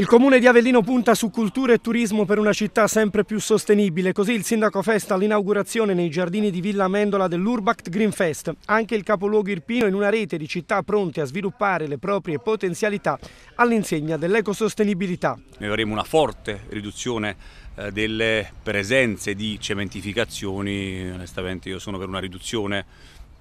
Il comune di Avellino punta su cultura e turismo per una città sempre più sostenibile, così il sindaco festa l'inaugurazione nei giardini di Villa Mendola dell'Urbact Green Fest. Anche il capoluogo irpino in una rete di città pronte a sviluppare le proprie potenzialità all'insegna dell'ecosostenibilità. Noi avremo una forte riduzione eh, delle presenze di cementificazioni, onestamente io sono per una riduzione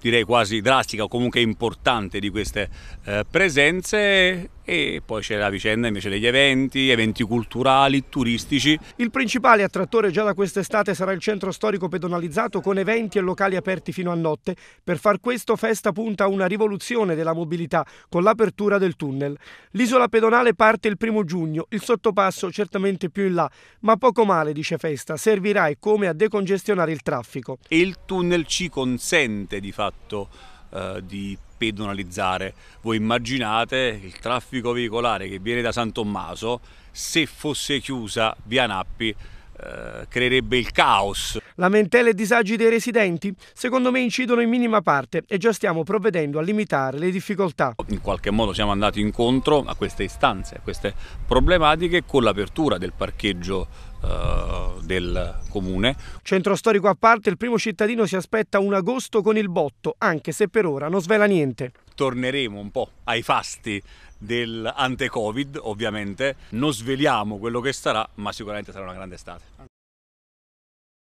direi quasi drastica o comunque importante di queste eh, presenze e poi c'è la vicenda invece degli eventi, eventi culturali, turistici. Il principale attrattore già da quest'estate sarà il centro storico pedonalizzato con eventi e locali aperti fino a notte. Per far questo Festa punta a una rivoluzione della mobilità con l'apertura del tunnel. L'isola pedonale parte il primo giugno, il sottopasso certamente più in là, ma poco male, dice Festa, servirà e come a decongestionare il traffico. E il tunnel ci consente di fare fatto eh, di pedonalizzare. Voi immaginate il traffico veicolare che viene da San Tommaso se fosse chiusa via Nappi eh, creerebbe il caos. Lamentele e disagi dei residenti? Secondo me incidono in minima parte e già stiamo provvedendo a limitare le difficoltà. In qualche modo siamo andati incontro a queste istanze, a queste problematiche con l'apertura del parcheggio eh, del comune. Centro storico a parte, il primo cittadino si aspetta un agosto con il botto, anche se per ora non svela niente torneremo un po' ai fasti dell'ante-covid, ovviamente. Non sveliamo quello che sarà, ma sicuramente sarà una grande estate.